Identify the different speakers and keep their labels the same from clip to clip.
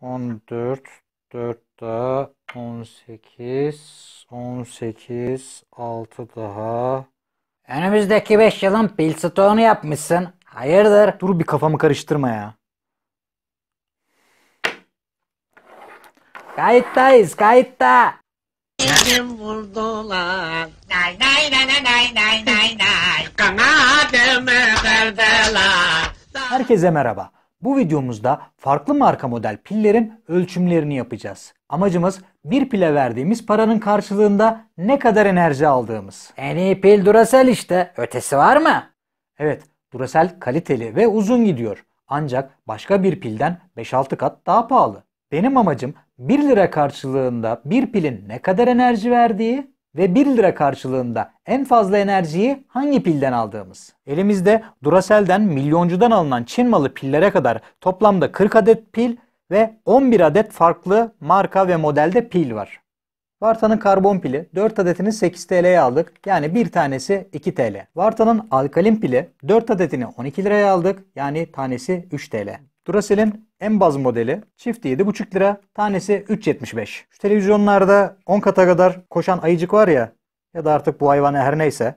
Speaker 1: 14 4 daha 18 18 6 daha Önümüzdeki 5 yılın pil stoğunu yapmışsın. Hayırdır? Dur bir kafamı karıştırma ya. Kayıttayız kayıtta. Benim vurdular. Nay nay nay nay nay nay nay. Kanadımı kırdılar. Herkese merhaba. Bu videomuzda farklı marka model pillerin ölçümlerini yapacağız. Amacımız bir pile verdiğimiz paranın karşılığında ne kadar enerji aldığımız. En iyi pil Duracell işte. Ötesi var mı? Evet, Duracell kaliteli ve uzun gidiyor. Ancak başka bir pilden 5-6 kat daha pahalı. Benim amacım 1 lira karşılığında bir pilin ne kadar enerji verdiği ve 1 lira karşılığında en fazla enerjiyi hangi pilden aldığımız. Elimizde Duracell'den milyoncudan alınan Çin malı pillere kadar toplamda 40 adet pil ve 11 adet farklı marka ve modelde pil var. Varta'nın karbon pili 4 adetini 8 TL'ye aldık. Yani bir tanesi 2 TL. Varta'nın alkalin pili 4 adetini 12 liraya aldık. Yani tanesi 3 TL. Duracell'in en baz modeli çifti 7,5 lira, tanesi 3,75. Şu televizyonlarda 10 kata kadar koşan ayıcık var ya ya da artık bu hayvan her neyse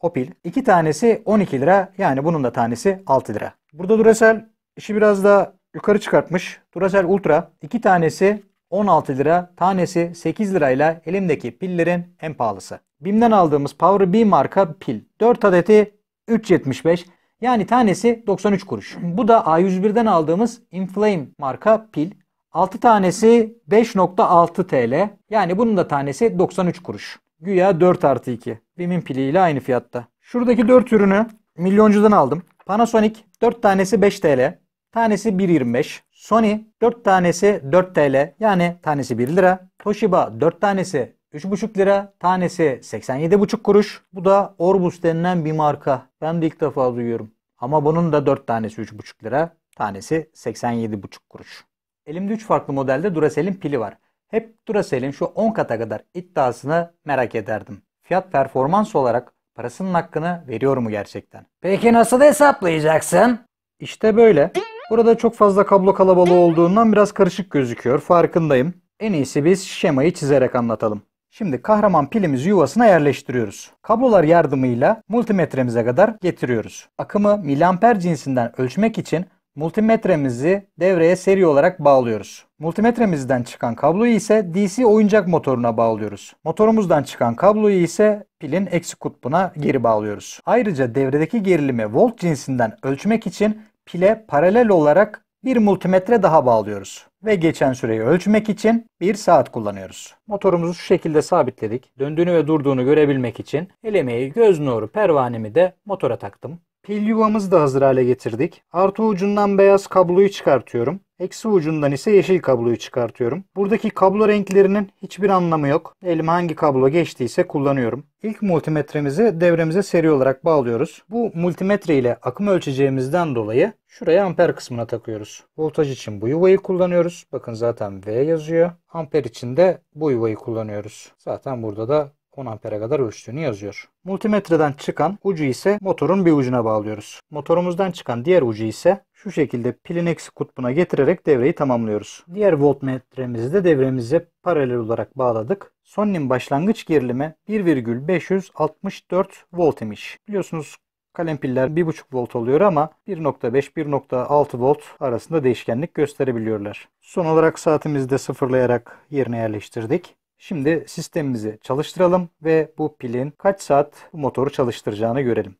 Speaker 1: o pil. İki tanesi 12 lira yani bunun da tanesi 6 lira. Burada Duracell işi biraz da yukarı çıkartmış. Duracell Ultra iki tanesi 16 lira, tanesi 8 lirayla elimdeki pillerin en pahalısı. BİM'den aldığımız Power B marka pil 4 adeti 3.75 yani tanesi 93 kuruş. Bu da A101'den aldığımız Inflame marka pil. 6 tanesi 5.6 TL. Yani bunun da tanesi 93 kuruş. Güya 4 artı 2. Bim'in piliyle aynı fiyatta. Şuradaki 4 ürünü milyoncudan aldım. Panasonic 4 tanesi 5 TL. Tanesi 1.25. Sony 4 tanesi 4 TL yani tanesi 1 lira. Toshiba 4 tanesi 3,5 lira. Tanesi 87,5 kuruş. Bu da Orbus denilen bir marka. Ben de ilk defa duyuyorum. Ama bunun da 4 tanesi 3,5 lira. Tanesi 87,5 kuruş. Elimde 3 farklı modelde Duracell'in pili var. Hep Duracell'in şu 10 kata kadar iddiasını merak ederdim. Fiyat performans olarak parasının hakkını veriyor mu gerçekten? Peki nasıl hesaplayacaksın? İşte böyle. Burada çok fazla kablo kalabalığı olduğundan biraz karışık gözüküyor farkındayım. En iyisi biz şemayı çizerek anlatalım. Şimdi kahraman pilimizi yuvasına yerleştiriyoruz. Kablolar yardımıyla multimetremize kadar getiriyoruz. Akımı miliamper cinsinden ölçmek için multimetremizi devreye seri olarak bağlıyoruz. Multimetremizden çıkan kabloyu ise DC oyuncak motoruna bağlıyoruz. Motorumuzdan çıkan kabloyu ise pilin eksi kutbuna geri bağlıyoruz. Ayrıca devredeki gerilimi volt cinsinden ölçmek için pile paralel olarak bir multimetre daha bağlıyoruz ve geçen süreyi ölçmek için bir saat kullanıyoruz. Motorumuzu şu şekilde sabitledik. Döndüğünü ve durduğunu görebilmek için elemeyi, göz nuru, pervanemi de motora taktım. Pil yuvamızı da hazır hale getirdik. Artı ucundan beyaz kabloyu çıkartıyorum. Eksi ucundan ise yeşil kabloyu çıkartıyorum. Buradaki kablo renklerinin hiçbir anlamı yok. Elime hangi kablo geçtiyse kullanıyorum. İlk multimetremizi devremize seri olarak bağlıyoruz. Bu multimetre ile akım ölçeceğimizden dolayı şuraya amper kısmına takıyoruz. Voltaj için bu yuvayı kullanıyoruz. Bakın zaten V yazıyor. Amper için de bu yuvayı kullanıyoruz. Zaten burada da 10 ampere kadar ölçtüğünü yazıyor. Multimetreden çıkan ucu ise motorun bir ucuna bağlıyoruz. Motorumuzdan çıkan diğer ucu ise şu şekilde pilin eksi kutbuna getirerek devreyi tamamlıyoruz. Diğer voltmetremizi de devremize paralel olarak bağladık. Sonnin başlangıç gerilimi 1,564 volt imiş. Biliyorsunuz Kalem piller 1.5 volt oluyor ama 1.5-1.6 volt arasında değişkenlik gösterebiliyorlar. Son olarak saatimizi de sıfırlayarak yerine yerleştirdik. Şimdi sistemimizi çalıştıralım ve bu pilin kaç saat bu motoru çalıştıracağını görelim.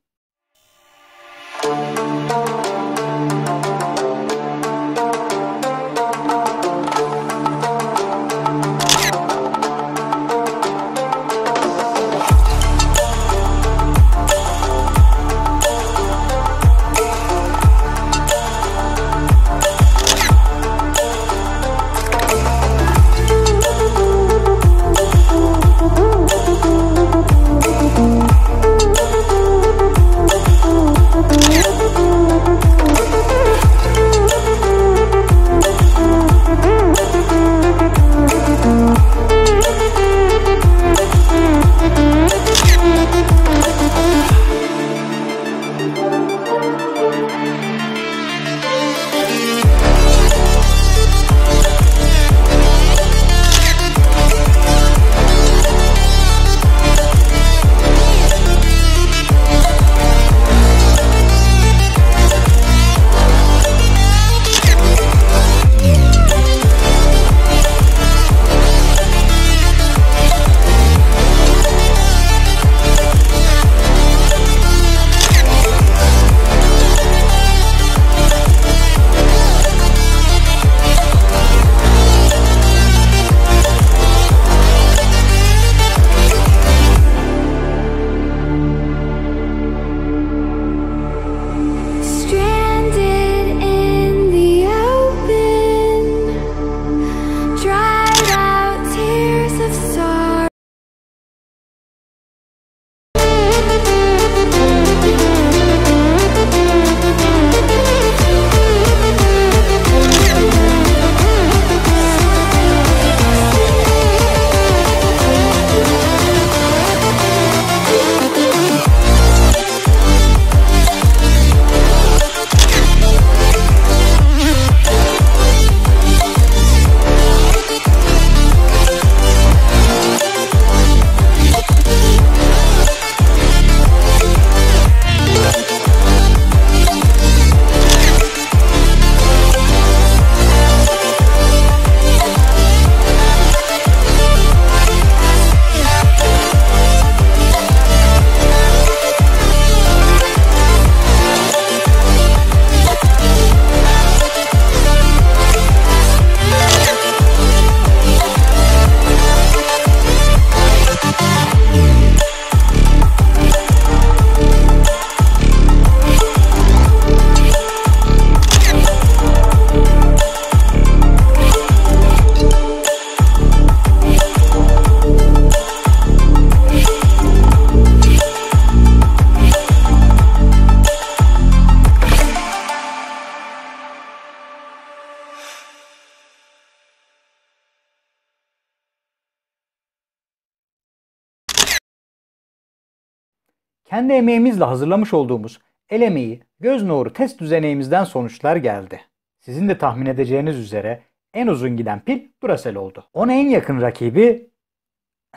Speaker 1: Kendi emeğimizle hazırlamış olduğumuz el emeği, göz nuru test düzeneğimizden sonuçlar geldi. Sizin de tahmin edeceğiniz üzere en uzun giden pil Duracell oldu. Ona en yakın rakibi...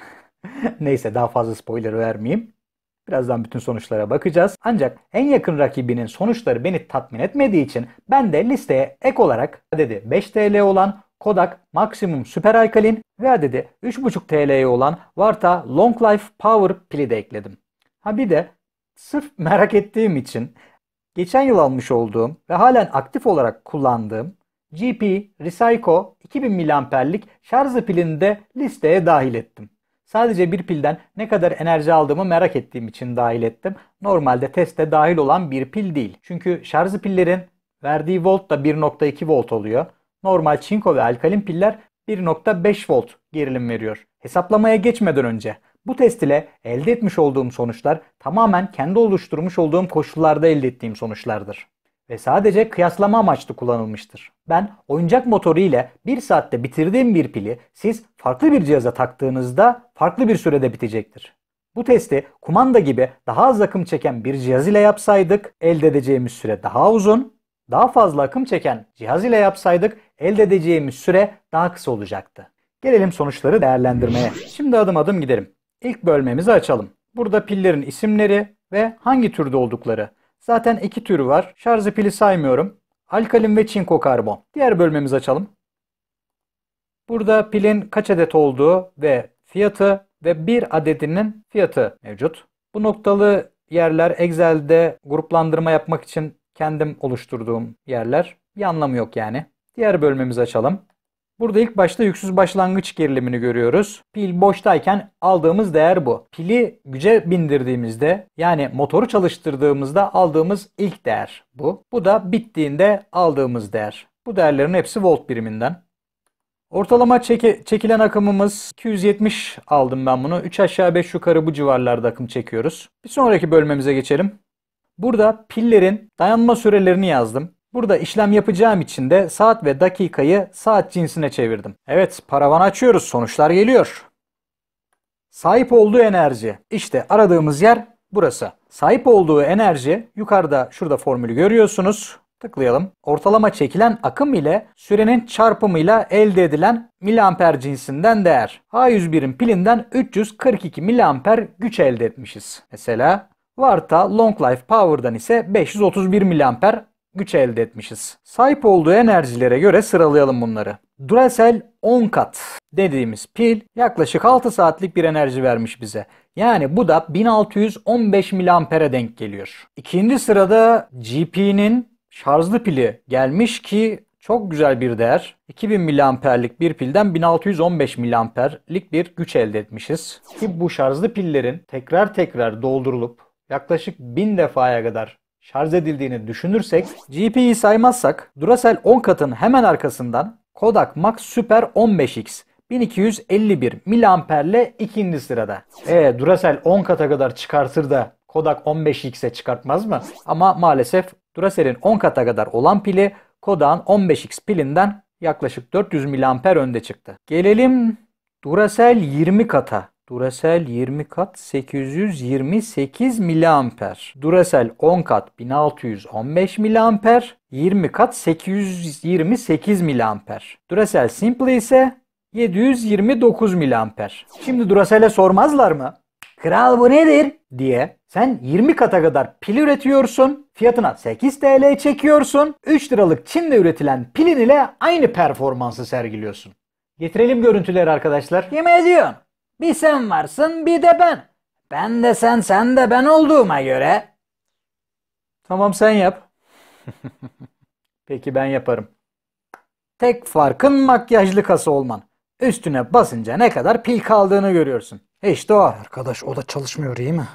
Speaker 1: Neyse daha fazla spoiler vermeyeyim. Birazdan bütün sonuçlara bakacağız. Ancak en yakın rakibinin sonuçları beni tatmin etmediği için ben de listeye ek olarak adedi 5 TL olan Kodak Maximum Super Alkalin ve adedi 3.5 TL'ye olan Varta Long Life Power pili de ekledim. Ha bir de sırf merak ettiğim için geçen yıl almış olduğum ve halen aktif olarak kullandığım GP Recyco 2000 miliamperlik şarjı pilini de listeye dahil ettim. Sadece bir pilden ne kadar enerji aldığımı merak ettiğim için dahil ettim. Normalde teste dahil olan bir pil değil. Çünkü şarjı pillerin verdiği volt da 1.2 volt oluyor. Normal çinko ve alkalin piller 1.5 volt gerilim veriyor. Hesaplamaya geçmeden önce bu test ile elde etmiş olduğum sonuçlar tamamen kendi oluşturmuş olduğum koşullarda elde ettiğim sonuçlardır. Ve sadece kıyaslama amaçlı kullanılmıştır. Ben oyuncak motoru ile bir saatte bitirdiğim bir pili siz farklı bir cihaza taktığınızda farklı bir sürede bitecektir. Bu testi kumanda gibi daha az akım çeken bir cihaz ile yapsaydık elde edeceğimiz süre daha uzun, daha fazla akım çeken cihaz ile yapsaydık elde edeceğimiz süre daha kısa olacaktı. Gelelim sonuçları değerlendirmeye. Şimdi adım adım gidelim. İlk bölmemizi açalım. Burada pillerin isimleri ve hangi türde oldukları. Zaten iki türü var. Şarjı pili saymıyorum. Alkalin ve çinko karbon. Diğer bölmemizi açalım. Burada pilin kaç adet olduğu ve fiyatı ve bir adedinin fiyatı mevcut. Bu noktalı yerler Excel'de gruplandırma yapmak için kendim oluşturduğum yerler. Bir anlamı yok yani. Diğer bölmemizi açalım. Burada ilk başta yüksüz başlangıç gerilimini görüyoruz. Pil boştayken aldığımız değer bu. Pili güce bindirdiğimizde yani motoru çalıştırdığımızda aldığımız ilk değer bu. Bu da bittiğinde aldığımız değer. Bu değerlerin hepsi volt biriminden. Ortalama çeke, çekilen akımımız 270 aldım ben bunu. 3 aşağı 5 yukarı bu civarlarda akım çekiyoruz. Bir sonraki bölmemize geçelim. Burada pillerin dayanma sürelerini yazdım. Burada işlem yapacağım için de saat ve dakikayı saat cinsine çevirdim. Evet paravan açıyoruz sonuçlar geliyor. Sahip olduğu enerji. işte aradığımız yer burası. Sahip olduğu enerji yukarıda şurada formülü görüyorsunuz. Tıklayalım. Ortalama çekilen akım ile sürenin çarpımıyla elde edilen miliamper cinsinden değer. A101'in pilinden 342 miliamper güç elde etmişiz. Mesela Varta Long Life Power'dan ise 531 miliamper güç elde etmişiz. Sahip olduğu enerjilere göre sıralayalım bunları. Duracell 10 kat dediğimiz pil yaklaşık 6 saatlik bir enerji vermiş bize. Yani bu da 1615 miliampere denk geliyor. İkinci sırada GP'nin şarjlı pili gelmiş ki çok güzel bir değer. 2000 miliamperlik bir pilden 1615 miliamperlik bir güç elde etmişiz. Ki bu şarjlı pillerin tekrar tekrar doldurulup yaklaşık 1000 defaya kadar şarj edildiğini düşünürsek GP'yi saymazsak Duracell 10 katın hemen arkasından Kodak Max Super 15X 1251 miliamperle ikinci sırada. E Duracell 10 kata kadar çıkartır da Kodak 15X'e çıkartmaz mı? Ama maalesef Duracell'in 10 kata kadar olan pili Kodak'ın 15X pilinden yaklaşık 400 miliamper önde çıktı. Gelelim Duracell 20 kata. Duracell 20 kat 828 miliamper. Duracell 10 kat 1615 miliamper. 20 kat 828 miliamper. Duracell Simply ise 729 miliamper. Şimdi Duracell'e sormazlar mı? Kral bu nedir diye sen 20 kata kadar pil üretiyorsun. Fiyatına 8 TL çekiyorsun. 3 liralık Çin'de üretilen pilin ile aynı performansı sergiliyorsun. Getirelim görüntüleri arkadaşlar. Yemeğe diyorsun. Bir sen varsın bir de ben. Ben de sen sen de ben olduğuma göre. Tamam sen yap. Peki ben yaparım. Tek farkın makyajlı kasa olman. Üstüne basınca ne kadar pil kaldığını görüyorsun. İşte o. Arkadaş o da çalışmıyor iyi mi?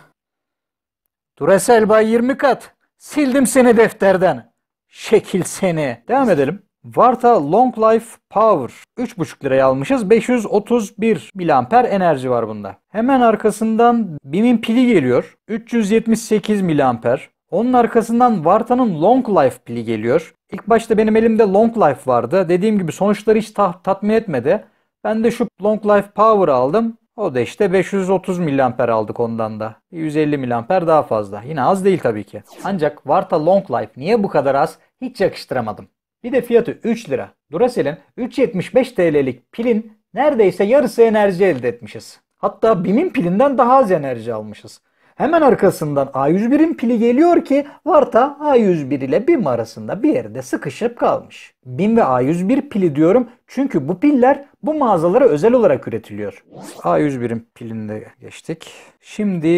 Speaker 1: Duracell bay 20 kat. Sildim seni defterden. Şekil seni. Devam edelim. Varta Long Life Power 3,5 liraya almışız. 531 miliamper enerji var bunda. Hemen arkasından BİM'in pili geliyor. 378 miliamper. Onun arkasından Varta'nın Long Life pili geliyor. İlk başta benim elimde Long Life vardı. Dediğim gibi sonuçları hiç ta- tatmin etmedi. Ben de şu Long Life Power aldım. O da işte 530 miliamper aldık ondan da. 150 miliamper daha fazla. Yine az değil tabii ki. Ancak Varta Long Life niye bu kadar az hiç yakıştıramadım. Bir de fiyatı 3 lira. Duracell'in 3.75 TL'lik pilin neredeyse yarısı enerji elde etmişiz. Hatta BİM'in pilinden daha az enerji almışız. Hemen arkasından A101'in pili geliyor ki Varta A101 ile BİM arasında bir yerde sıkışıp kalmış. BİM ve A101 pili diyorum çünkü bu piller bu mağazalara özel olarak üretiliyor. A101'in pilinde geçtik. Şimdi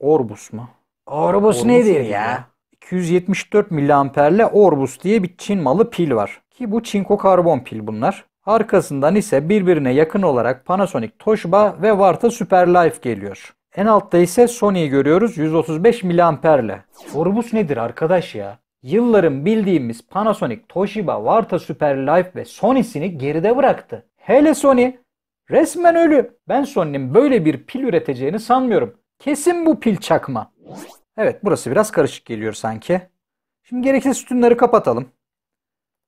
Speaker 1: Orbus mu? Orbus, Orbus nedir ya? ya? 274 miliamperle Orbus diye bir Çin malı pil var. Ki bu çinko karbon pil bunlar. Arkasından ise birbirine yakın olarak Panasonic Toshiba ve Varta Superlife geliyor. En altta ise Sony'yi görüyoruz 135 miliamperle. Orbus nedir arkadaş ya? Yılların bildiğimiz Panasonic, Toshiba, Varta Superlife ve Sony'sini geride bıraktı. Hele Sony resmen ölü. Ben Sony'nin böyle bir pil üreteceğini sanmıyorum. Kesin bu pil çakma. Evet burası biraz karışık geliyor sanki. Şimdi gerekli sütunları kapatalım.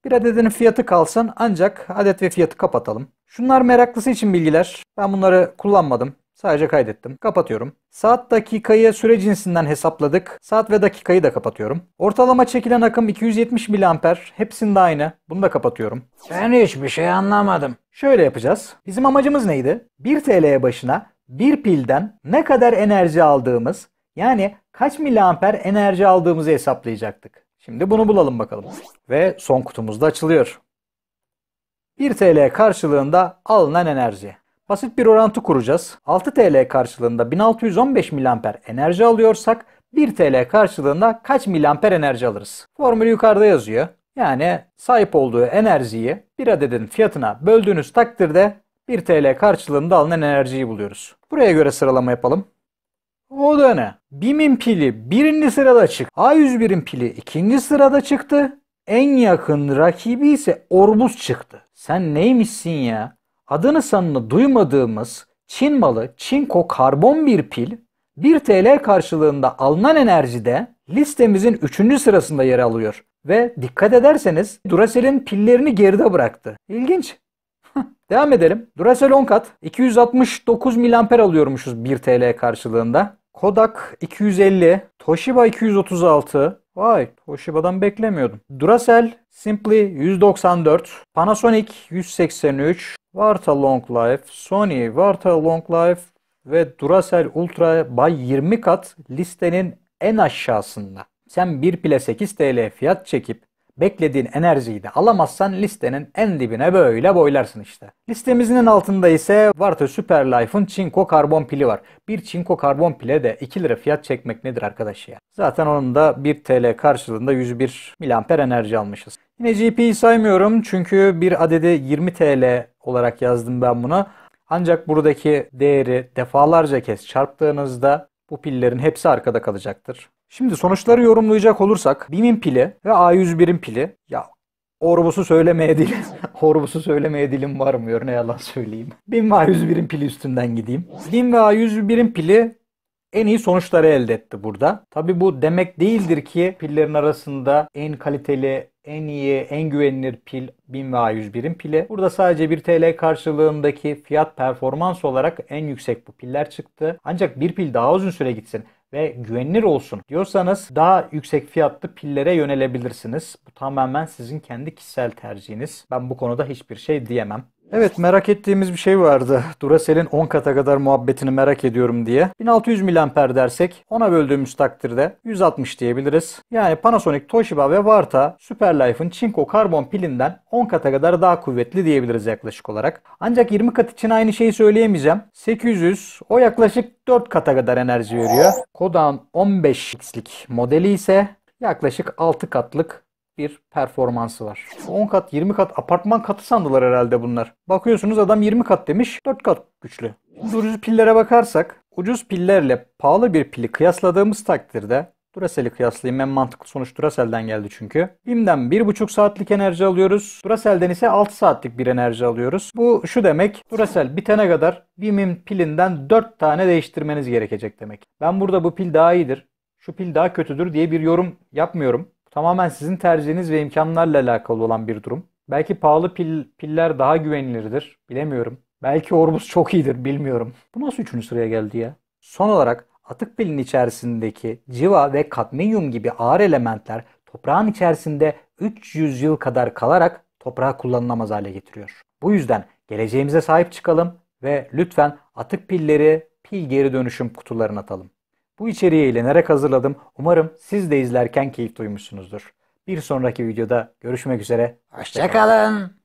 Speaker 1: Bir adedinin fiyatı kalsın ancak adet ve fiyatı kapatalım. Şunlar meraklısı için bilgiler. Ben bunları kullanmadım. Sadece kaydettim. Kapatıyorum. Saat dakikayı süre cinsinden hesapladık. Saat ve dakikayı da kapatıyorum. Ortalama çekilen akım 270 mA. Hepsinde aynı. Bunu da kapatıyorum. Ben hiçbir şey anlamadım. Şöyle yapacağız. Bizim amacımız neydi? 1 TL'ye başına bir pilden ne kadar enerji aldığımız yani kaç miliamper enerji aldığımızı hesaplayacaktık. Şimdi bunu bulalım bakalım. Ve son kutumuz da açılıyor. 1 TL karşılığında alınan enerji. Basit bir orantı kuracağız. 6 TL karşılığında 1615 miliamper enerji alıyorsak 1 TL karşılığında kaç miliamper enerji alırız? Formül yukarıda yazıyor. Yani sahip olduğu enerjiyi bir adedin fiyatına böldüğünüz takdirde 1 TL karşılığında alınan enerjiyi buluyoruz. Buraya göre sıralama yapalım. O da ne? BİM'in pili birinci sırada çık. A101'in pili ikinci sırada çıktı. En yakın rakibi ise Orbus çıktı. Sen neymişsin ya? Adını sanını duymadığımız Çin malı çinko karbon bir pil 1 TL karşılığında alınan enerjide listemizin 3. sırasında yer alıyor. Ve dikkat ederseniz Duracell'in pillerini geride bıraktı. İlginç. Devam edelim. Duracell 10 kat 269 mAh alıyormuşuz 1 TL karşılığında. Kodak 250, Toshiba 236. Vay Toshiba'dan beklemiyordum. Duracell Simply 194, Panasonic 183, Varta Long Life, Sony Varta Long Life ve Duracell Ultra Bay 20 kat listenin en aşağısında. Sen 1 pile 8 TL fiyat çekip beklediğin enerjiyi de alamazsan listenin en dibine böyle boylarsın işte. Listemizin altında ise Varto Super Life'ın çinko karbon pili var. Bir çinko karbon pile de 2 lira fiyat çekmek nedir arkadaş ya? Zaten onun da 1 TL karşılığında 101 miliamper enerji almışız. Yine GP'yi saymıyorum çünkü bir adede 20 TL olarak yazdım ben buna. Ancak buradaki değeri defalarca kez çarptığınızda bu pillerin hepsi arkada kalacaktır. Şimdi sonuçları yorumlayacak olursak BİM'in pili ve A101'in pili ya Orbusu söylemeye dilim. Orbusu söylemeye dilim varmıyor ne yalan söyleyeyim. BİM ve A101'in pili üstünden gideyim. BİM ve A101'in pili en iyi sonuçları elde etti burada. Tabi bu demek değildir ki pillerin arasında en kaliteli, en iyi, en güvenilir pil 1000 ve A101'in pili. Burada sadece 1 TL karşılığındaki fiyat performans olarak en yüksek bu piller çıktı. Ancak bir pil daha uzun süre gitsin ve güvenilir olsun diyorsanız daha yüksek fiyatlı pillere yönelebilirsiniz. Bu tamamen sizin kendi kişisel tercihiniz. Ben bu konuda hiçbir şey diyemem. Evet merak ettiğimiz bir şey vardı. Duracell'in 10 kata kadar muhabbetini merak ediyorum diye. 1600 mAh dersek 10'a böldüğümüz takdirde 160 diyebiliriz. Yani Panasonic, Toshiba ve Varta Superlife'ın çinko karbon pilinden 10 kata kadar daha kuvvetli diyebiliriz yaklaşık olarak. Ancak 20 kat için aynı şeyi söyleyemeyeceğim. 800 o yaklaşık 4 kata kadar enerji veriyor. Kodan 15x'lik modeli ise yaklaşık 6 katlık bir performansı var. 10 kat 20 kat apartman katı sandılar herhalde bunlar. Bakıyorsunuz adam 20 kat demiş 4 kat güçlü. Ucuz pillere bakarsak ucuz pillerle pahalı bir pili kıyasladığımız takdirde Duracell'i kıyaslayayım. En mantıklı sonuç Duracell'den geldi çünkü. Bimden 1,5 saatlik enerji alıyoruz. Duracell'den ise 6 saatlik bir enerji alıyoruz. Bu şu demek. Duracell bitene kadar BİM'in pilinden 4 tane değiştirmeniz gerekecek demek. Ben burada bu pil daha iyidir, şu pil daha kötüdür diye bir yorum yapmıyorum. Tamamen sizin tercihiniz ve imkanlarla alakalı olan bir durum. Belki pahalı pil, piller daha güvenilirdir. Bilemiyorum. Belki Orbus çok iyidir. Bilmiyorum. Bu nasıl üçüncü sıraya geldi ya? Son olarak atık pilin içerisindeki civa ve kadmiyum gibi ağır elementler toprağın içerisinde 300 yıl kadar kalarak toprağa kullanılamaz hale getiriyor. Bu yüzden geleceğimize sahip çıkalım ve lütfen atık pilleri pil geri dönüşüm kutularına atalım. Bu içeriği eğlenerek hazırladım. Umarım siz de izlerken keyif duymuşsunuzdur. Bir sonraki videoda görüşmek üzere. Hoşçakalın.